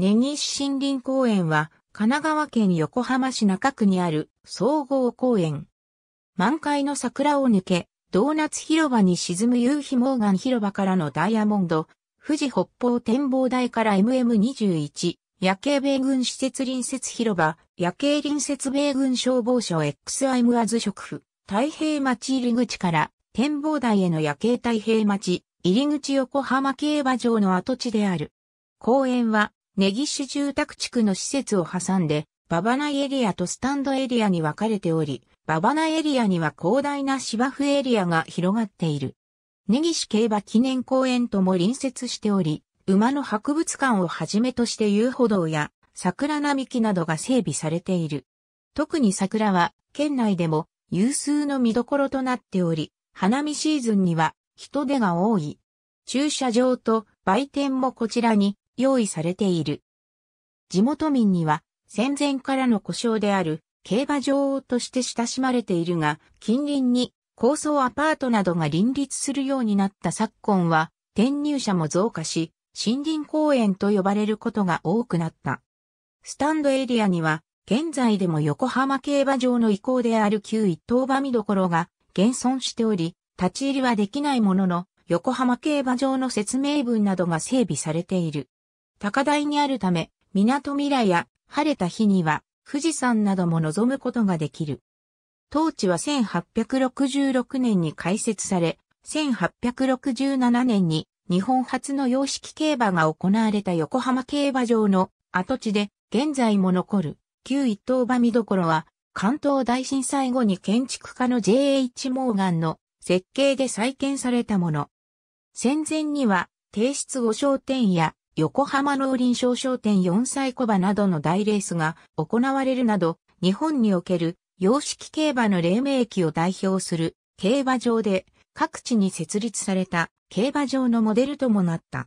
根岸森林公園は、神奈川県横浜市中区にある総合公園。満開の桜を抜け、ドーナツ広場に沈む夕日モーガン広場からのダイヤモンド、富士北方展望台から MM21、夜景米軍施設隣接広場、夜景隣接米軍消防署 XI ムアズ職府、太平町入り口から展望台への夜景太平町、入り口横浜競馬場の跡地である。公園は根岸住宅地区の施設を挟んで、ババナエリアとスタンドエリアに分かれており、ババナエリアには広大な芝生エリアが広がっている。根岸競馬記念公園とも隣接しており、馬の博物館をはじめとして遊歩道や桜並木などが整備されている。特に桜は県内でも有数の見どころとなっており、花見シーズンには人出が多い。駐車場と売店もこちらに用意されている。地元民には戦前からの故障である競馬場として親しまれているが、近隣に高層アパートなどが林立するようになった昨今は、転入者も増加し、森林公園と呼ばれることが多くなった。スタンドエリアには、現在でも横浜競馬場の遺構である旧一等馬見どころが現存しており、立ち入りはできないものの、横浜競馬場の説明文などが整備されている。高台にあるため、港未来や晴れた日には富士山なども望むことができる。当地は1866年に開設され、1867年に日本初の洋式競馬が行われた横浜競馬場の跡地で現在も残る旧一等馬見どころは関東大震災後に建築家の J.H. モーガンの設計で再建されたもの。戦前には、提室後商店や横浜農林商商店4歳小馬などの大レースが行われるなど、日本における洋式競馬の黎明期を代表する競馬場で各地に設立された競馬場のモデルともなった。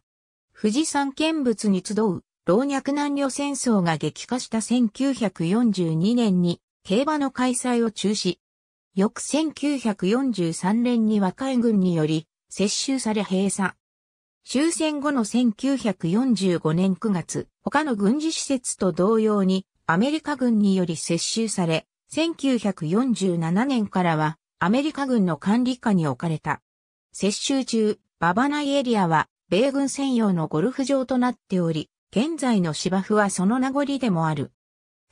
富士山見物に集う老若男女戦争が激化した1942年に競馬の開催を中止。翌1943年に和海軍により接収され閉鎖。終戦後の1945年9月、他の軍事施設と同様にアメリカ軍により接収され、1947年からはアメリカ軍の管理下に置かれた。接収中、ババナイエリアは米軍専用のゴルフ場となっており、現在の芝生はその名残でもある。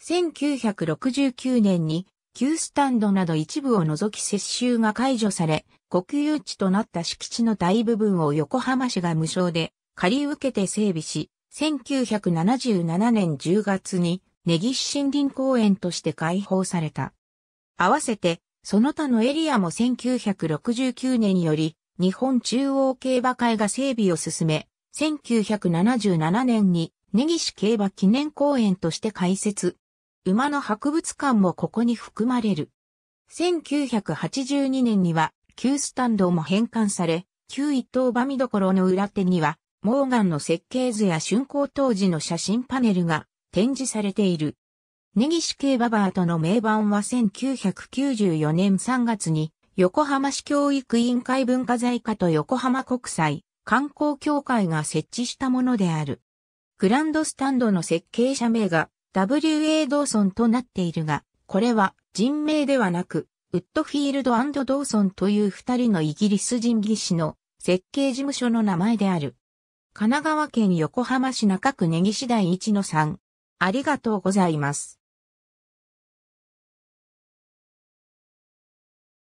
1969年に、旧スタンドなど一部を除き接収が解除され、国有地となった敷地の大部分を横浜市が無償で借り受けて整備し、1977年10月に根岸森林公園として開放された。合わせて、その他のエリアも1969年より日本中央競馬会が整備を進め、1977年に根岸競馬記念公園として開設。馬の博物館もここに含まれる。1982年には旧スタンドも返還され、旧一等場見どころの裏手には、モーガンの設計図や竣工当時の写真パネルが展示されている。根岸系ババーとの名盤は1994年3月に、横浜市教育委員会文化財課と横浜国際観光協会が設置したものである。グランドスタンドの設計者名が W.A. ドーソンとなっているが、これは人名ではなく、ウッドフィールドドーソンという二人のイギリス人技師の設計事務所の名前である。神奈川県横浜市中区根岸第一の3。ありがとうございます。